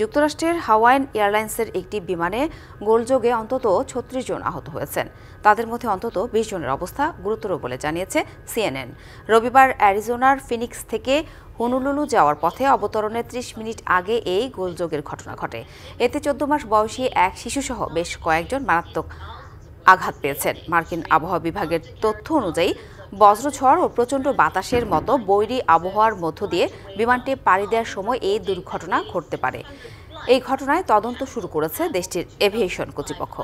যুক্তরাষ্ট্রের হাওয়াইন এয়ারলাইন্সের একটি বিমানে গোলযোগে অন্তত ছত্রিশ জন আহত হয়েছেন তাদের মধ্যে অন্তত বিশ জনের অবস্থা গুরুতর বলে জানিয়েছে সিএনএন রবিবার অ্যারিজোনার ফিনিক্স থেকে হনুলুলু যাওয়ার পথে অবতরণের ত্রিশ মিনিট আগে এই গোলযোগের ঘটনা ঘটে এতে চোদ্দ মাস বয়সী এক শিশুসহ বেশ কয়েকজন মারাত্মক আঘাত পেয়েছেন মার্কিন আবহাওয়া বিভাগের তথ্য অনুযায়ী বজ্রঝড় ও প্রচণ্ড বাতাসের মতো বৈরী আবহাওয়ার মধ্য দিয়ে বিমানটি পাড়ি দেওয়ার সময় এই দুর্ঘটনা ঘটতে পারে এই ঘটনায় তদন্ত শুরু করেছে দেশটির এভিয়েশন কর্তৃপক্ষ